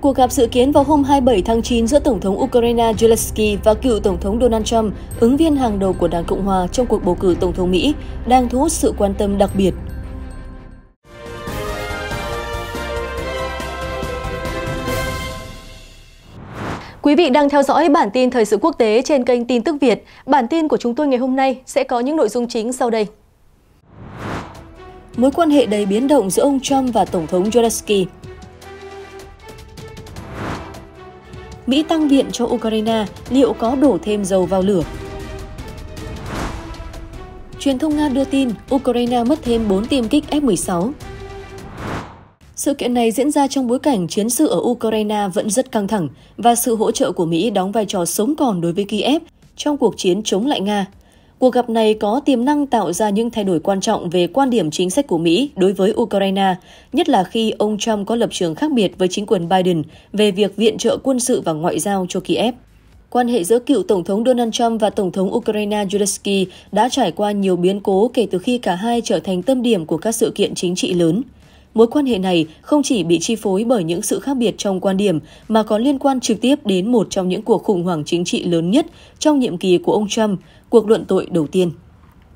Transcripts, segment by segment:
Cuộc gặp dự kiến vào hôm 27 tháng 9 giữa Tổng thống Ukraine Zelensky và cựu Tổng thống Donald Trump, ứng viên hàng đầu của Đảng Cộng Hòa trong cuộc bầu cử Tổng thống Mỹ, đang thu hút sự quan tâm đặc biệt. Quý vị đang theo dõi bản tin thời sự quốc tế trên kênh Tin tức Việt. Bản tin của chúng tôi ngày hôm nay sẽ có những nội dung chính sau đây. Mối quan hệ đầy biến động giữa ông Trump và Tổng thống Zelensky Mỹ tăng viện cho Ukraine liệu có đổ thêm dầu vào lửa? Truyền thông Nga đưa tin Ukraine mất thêm 4 tiêm kích F-16. Sự kiện này diễn ra trong bối cảnh chiến sự ở Ukraine vẫn rất căng thẳng và sự hỗ trợ của Mỹ đóng vai trò sống còn đối với Kiev trong cuộc chiến chống lại Nga Cuộc gặp này có tiềm năng tạo ra những thay đổi quan trọng về quan điểm chính sách của Mỹ đối với Ukraine, nhất là khi ông Trump có lập trường khác biệt với chính quyền Biden về việc viện trợ quân sự và ngoại giao cho Kiev. Quan hệ giữa cựu Tổng thống Donald Trump và Tổng thống Ukraine Zelensky đã trải qua nhiều biến cố kể từ khi cả hai trở thành tâm điểm của các sự kiện chính trị lớn. Mối quan hệ này không chỉ bị chi phối bởi những sự khác biệt trong quan điểm mà còn liên quan trực tiếp đến một trong những cuộc khủng hoảng chính trị lớn nhất trong nhiệm kỳ của ông Trump, cuộc luận tội đầu tiên.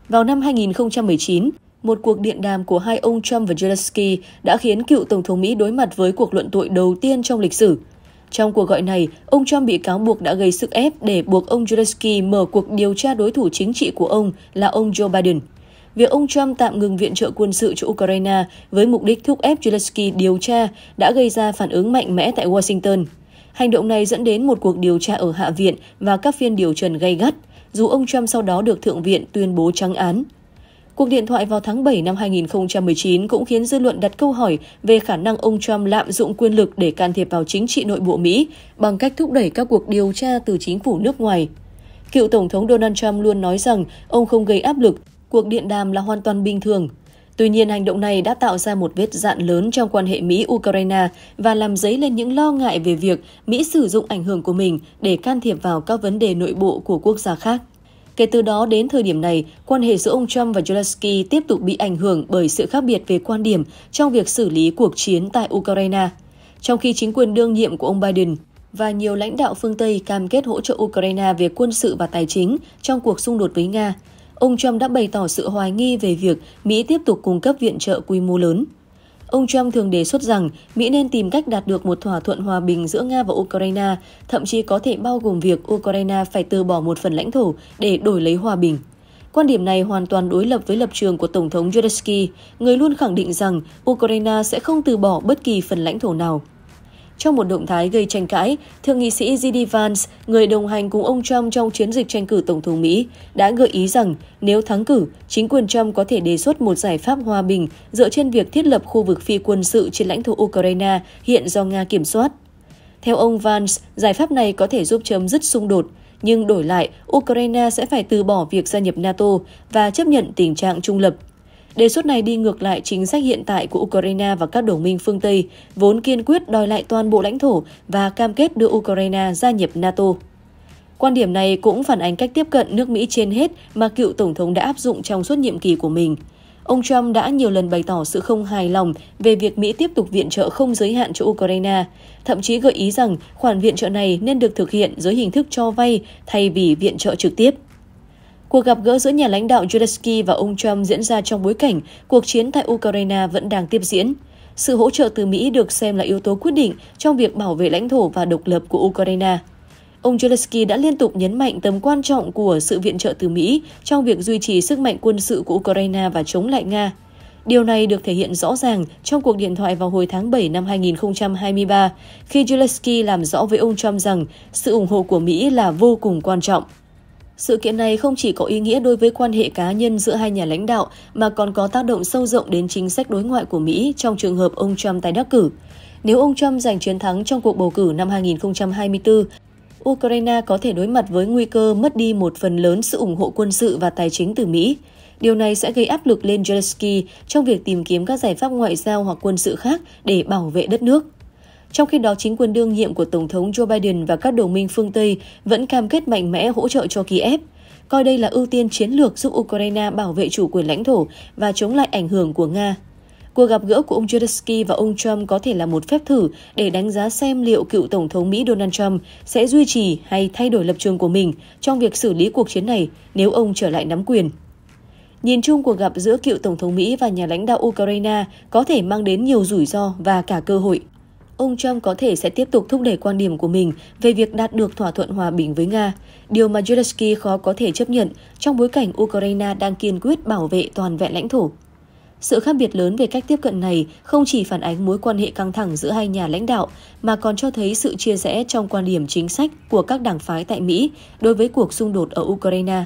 Vào năm 2019, một cuộc điện đàm của hai ông Trump và Zelensky đã khiến cựu Tổng thống Mỹ đối mặt với cuộc luận tội đầu tiên trong lịch sử. Trong cuộc gọi này, ông Trump bị cáo buộc đã gây sức ép để buộc ông Zelensky mở cuộc điều tra đối thủ chính trị của ông là ông Joe Biden – việc ông Trump tạm ngừng viện trợ quân sự cho Ukraine với mục đích thúc ép Zelensky điều tra đã gây ra phản ứng mạnh mẽ tại Washington. Hành động này dẫn đến một cuộc điều tra ở Hạ viện và các phiên điều trần gay gắt, dù ông Trump sau đó được Thượng viện tuyên bố trắng án. Cuộc điện thoại vào tháng 7 năm 2019 cũng khiến dư luận đặt câu hỏi về khả năng ông Trump lạm dụng quyền lực để can thiệp vào chính trị nội bộ Mỹ bằng cách thúc đẩy các cuộc điều tra từ chính phủ nước ngoài. Cựu Tổng thống Donald Trump luôn nói rằng ông không gây áp lực cuộc điện đàm là hoàn toàn bình thường. Tuy nhiên, hành động này đã tạo ra một vết dạn lớn trong quan hệ Mỹ-Ukraine và làm dấy lên những lo ngại về việc Mỹ sử dụng ảnh hưởng của mình để can thiệp vào các vấn đề nội bộ của quốc gia khác. Kể từ đó đến thời điểm này, quan hệ giữa ông Trump và Zelensky tiếp tục bị ảnh hưởng bởi sự khác biệt về quan điểm trong việc xử lý cuộc chiến tại Ukraine. Trong khi chính quyền đương nhiệm của ông Biden và nhiều lãnh đạo phương Tây cam kết hỗ trợ Ukraine về quân sự và tài chính trong cuộc xung đột với Nga, ông Trump đã bày tỏ sự hoài nghi về việc Mỹ tiếp tục cung cấp viện trợ quy mô lớn. Ông Trump thường đề xuất rằng Mỹ nên tìm cách đạt được một thỏa thuận hòa bình giữa Nga và Ukraine, thậm chí có thể bao gồm việc Ukraine phải từ bỏ một phần lãnh thổ để đổi lấy hòa bình. Quan điểm này hoàn toàn đối lập với lập trường của Tổng thống Zelensky, người luôn khẳng định rằng Ukraine sẽ không từ bỏ bất kỳ phần lãnh thổ nào. Trong một động thái gây tranh cãi, thượng nghị sĩ JD Vance, người đồng hành cùng ông Trump trong chiến dịch tranh cử Tổng thống Mỹ, đã gợi ý rằng nếu thắng cử, chính quyền Trump có thể đề xuất một giải pháp hòa bình dựa trên việc thiết lập khu vực phi quân sự trên lãnh thổ Ukraine hiện do Nga kiểm soát. Theo ông Vance, giải pháp này có thể giúp chấm dứt xung đột, nhưng đổi lại, Ukraine sẽ phải từ bỏ việc gia nhập NATO và chấp nhận tình trạng trung lập – Đề xuất này đi ngược lại chính sách hiện tại của Ukraine và các đồng minh phương Tây, vốn kiên quyết đòi lại toàn bộ lãnh thổ và cam kết đưa Ukraine gia nhập NATO. Quan điểm này cũng phản ánh cách tiếp cận nước Mỹ trên hết mà cựu Tổng thống đã áp dụng trong suốt nhiệm kỳ của mình. Ông Trump đã nhiều lần bày tỏ sự không hài lòng về việc Mỹ tiếp tục viện trợ không giới hạn cho Ukraine, thậm chí gợi ý rằng khoản viện trợ này nên được thực hiện dưới hình thức cho vay thay vì viện trợ trực tiếp. Cuộc gặp gỡ giữa nhà lãnh đạo Zelensky và ông Trump diễn ra trong bối cảnh cuộc chiến tại Ukraine vẫn đang tiếp diễn. Sự hỗ trợ từ Mỹ được xem là yếu tố quyết định trong việc bảo vệ lãnh thổ và độc lập của Ukraine. Ông Zelensky đã liên tục nhấn mạnh tầm quan trọng của sự viện trợ từ Mỹ trong việc duy trì sức mạnh quân sự của Ukraine và chống lại Nga. Điều này được thể hiện rõ ràng trong cuộc điện thoại vào hồi tháng 7 năm 2023, khi Zelensky làm rõ với ông Trump rằng sự ủng hộ của Mỹ là vô cùng quan trọng. Sự kiện này không chỉ có ý nghĩa đối với quan hệ cá nhân giữa hai nhà lãnh đạo mà còn có tác động sâu rộng đến chính sách đối ngoại của Mỹ trong trường hợp ông Trump tái đắc cử. Nếu ông Trump giành chiến thắng trong cuộc bầu cử năm 2024, Ukraine có thể đối mặt với nguy cơ mất đi một phần lớn sự ủng hộ quân sự và tài chính từ Mỹ. Điều này sẽ gây áp lực lên Zelensky trong việc tìm kiếm các giải pháp ngoại giao hoặc quân sự khác để bảo vệ đất nước. Trong khi đó, chính quyền đương nhiệm của Tổng thống Joe Biden và các đồng minh phương Tây vẫn cam kết mạnh mẽ hỗ trợ cho Kiev, coi đây là ưu tiên chiến lược giúp Ukraine bảo vệ chủ quyền lãnh thổ và chống lại ảnh hưởng của Nga. Cuộc gặp gỡ của ông Zelensky và ông Trump có thể là một phép thử để đánh giá xem liệu cựu Tổng thống Mỹ Donald Trump sẽ duy trì hay thay đổi lập trường của mình trong việc xử lý cuộc chiến này nếu ông trở lại nắm quyền. Nhìn chung cuộc gặp giữa cựu Tổng thống Mỹ và nhà lãnh đạo Ukraine có thể mang đến nhiều rủi ro và cả cơ hội ông Trump có thể sẽ tiếp tục thúc đẩy quan điểm của mình về việc đạt được thỏa thuận hòa bình với Nga, điều mà Zelensky khó có thể chấp nhận trong bối cảnh Ukraine đang kiên quyết bảo vệ toàn vẹn lãnh thổ. Sự khác biệt lớn về cách tiếp cận này không chỉ phản ánh mối quan hệ căng thẳng giữa hai nhà lãnh đạo mà còn cho thấy sự chia rẽ trong quan điểm chính sách của các đảng phái tại Mỹ đối với cuộc xung đột ở Ukraine.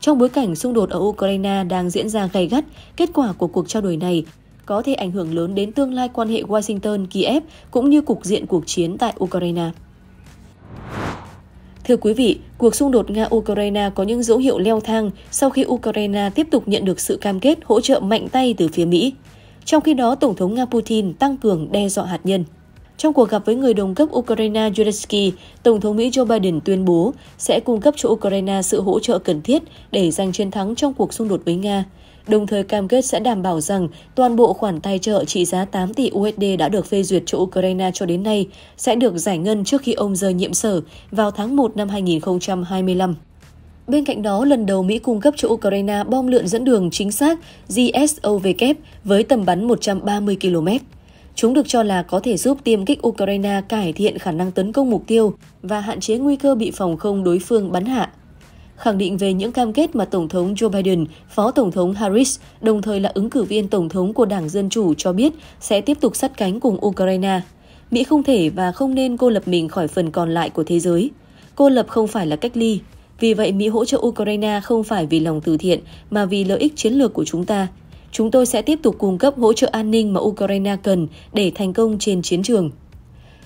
Trong bối cảnh xung đột ở Ukraine đang diễn ra gay gắt, kết quả của cuộc trao đổi này có thể ảnh hưởng lớn đến tương lai quan hệ Washington-Kiev cũng như cục diện cuộc chiến tại Ukraine. Thưa quý vị, cuộc xung đột Nga-Ukraine có những dấu hiệu leo thang sau khi Ukraine tiếp tục nhận được sự cam kết hỗ trợ mạnh tay từ phía Mỹ. Trong khi đó, Tổng thống Nga Putin tăng cường đe dọa hạt nhân. Trong cuộc gặp với người đồng cấp Ukraine Zelensky, Tổng thống Mỹ Joe Biden tuyên bố sẽ cung cấp cho Ukraine sự hỗ trợ cần thiết để giành chiến thắng trong cuộc xung đột với Nga – đồng thời cam kết sẽ đảm bảo rằng toàn bộ khoản tài trợ trị giá 8 tỷ USD đã được phê duyệt cho Ukraine cho đến nay sẽ được giải ngân trước khi ông rời nhiệm sở vào tháng 1 năm 2025. Bên cạnh đó, lần đầu Mỹ cung cấp cho Ukraine bom lượn dẫn đường chính xác GSOW với tầm bắn 130 km. Chúng được cho là có thể giúp tiêm kích Ukraine cải thiện khả năng tấn công mục tiêu và hạn chế nguy cơ bị phòng không đối phương bắn hạ khẳng định về những cam kết mà Tổng thống Joe Biden, Phó Tổng thống Harris, đồng thời là ứng cử viên Tổng thống của Đảng Dân Chủ cho biết sẽ tiếp tục sát cánh cùng Ukraine. Mỹ không thể và không nên cô lập mình khỏi phần còn lại của thế giới. Cô lập không phải là cách ly. Vì vậy, Mỹ hỗ trợ Ukraine không phải vì lòng từ thiện mà vì lợi ích chiến lược của chúng ta. Chúng tôi sẽ tiếp tục cung cấp hỗ trợ an ninh mà Ukraine cần để thành công trên chiến trường.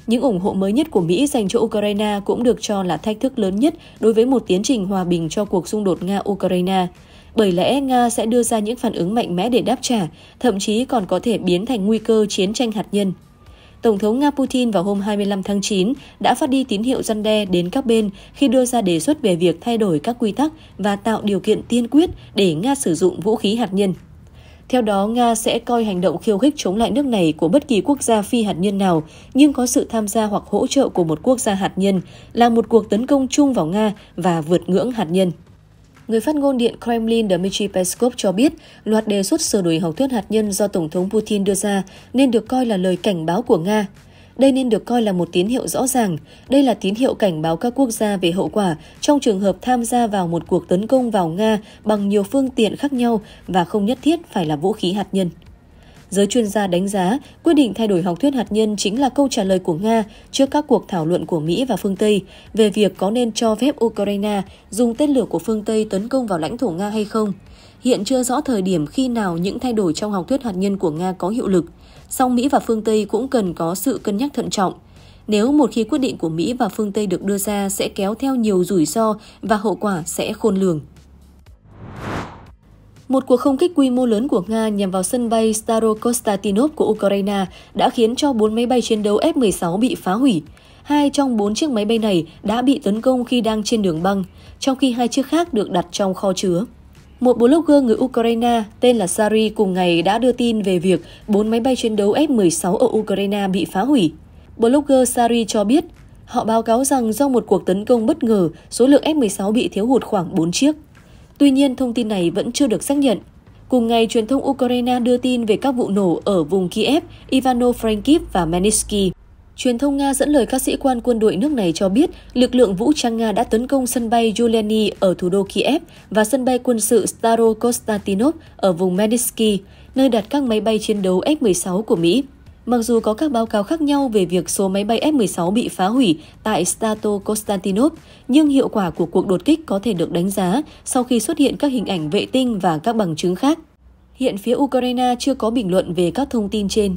Những ủng hộ mới nhất của Mỹ dành cho Ukraine cũng được cho là thách thức lớn nhất đối với một tiến trình hòa bình cho cuộc xung đột Nga-Ukraine. Bởi lẽ Nga sẽ đưa ra những phản ứng mạnh mẽ để đáp trả, thậm chí còn có thể biến thành nguy cơ chiến tranh hạt nhân. Tổng thống Nga Putin vào hôm 25 tháng 9 đã phát đi tín hiệu răn đe đến các bên khi đưa ra đề xuất về việc thay đổi các quy tắc và tạo điều kiện tiên quyết để Nga sử dụng vũ khí hạt nhân. Theo đó, Nga sẽ coi hành động khiêu khích chống lại nước này của bất kỳ quốc gia phi hạt nhân nào, nhưng có sự tham gia hoặc hỗ trợ của một quốc gia hạt nhân là một cuộc tấn công chung vào Nga và vượt ngưỡng hạt nhân. Người phát ngôn Điện Kremlin Dmitry Peskov cho biết, loạt đề xuất sửa đổi học thuyết hạt nhân do Tổng thống Putin đưa ra nên được coi là lời cảnh báo của Nga. Đây nên được coi là một tín hiệu rõ ràng. Đây là tín hiệu cảnh báo các quốc gia về hậu quả trong trường hợp tham gia vào một cuộc tấn công vào Nga bằng nhiều phương tiện khác nhau và không nhất thiết phải là vũ khí hạt nhân. Giới chuyên gia đánh giá, quyết định thay đổi học thuyết hạt nhân chính là câu trả lời của Nga trước các cuộc thảo luận của Mỹ và phương Tây về việc có nên cho phép Ukraine dùng tên lửa của phương Tây tấn công vào lãnh thổ Nga hay không. Hiện chưa rõ thời điểm khi nào những thay đổi trong học thuyết hạt nhân của Nga có hiệu lực, song Mỹ và phương Tây cũng cần có sự cân nhắc thận trọng. Nếu một khi quyết định của Mỹ và phương Tây được đưa ra sẽ kéo theo nhiều rủi ro và hậu quả sẽ khôn lường. Một cuộc không kích quy mô lớn của Nga nhằm vào sân bay Starokostantinov của Ukraine đã khiến cho 4 máy bay chiến đấu F-16 bị phá hủy. Hai trong bốn chiếc máy bay này đã bị tấn công khi đang trên đường băng, trong khi hai chiếc khác được đặt trong kho chứa. Một blogger người Ukraine tên là Sari cùng ngày đã đưa tin về việc bốn máy bay chiến đấu F-16 ở Ukraine bị phá hủy. Blogger Sari cho biết, họ báo cáo rằng do một cuộc tấn công bất ngờ, số lượng F-16 bị thiếu hụt khoảng 4 chiếc. Tuy nhiên, thông tin này vẫn chưa được xác nhận. Cùng ngày, truyền thông Ukraine đưa tin về các vụ nổ ở vùng Kiev, Ivano-Frankivsk và Manisky. Truyền thông Nga dẫn lời các sĩ quan quân đội nước này cho biết lực lượng vũ trang Nga đã tấn công sân bay Yeleny ở thủ đô Kiev và sân bay quân sự Starokostantinov ở vùng Medinsky, nơi đặt các máy bay chiến đấu F-16 của Mỹ. Mặc dù có các báo cáo khác nhau về việc số máy bay F-16 bị phá hủy tại Stato Konstantinov, nhưng hiệu quả của cuộc đột kích có thể được đánh giá sau khi xuất hiện các hình ảnh vệ tinh và các bằng chứng khác. Hiện phía Ukraine chưa có bình luận về các thông tin trên.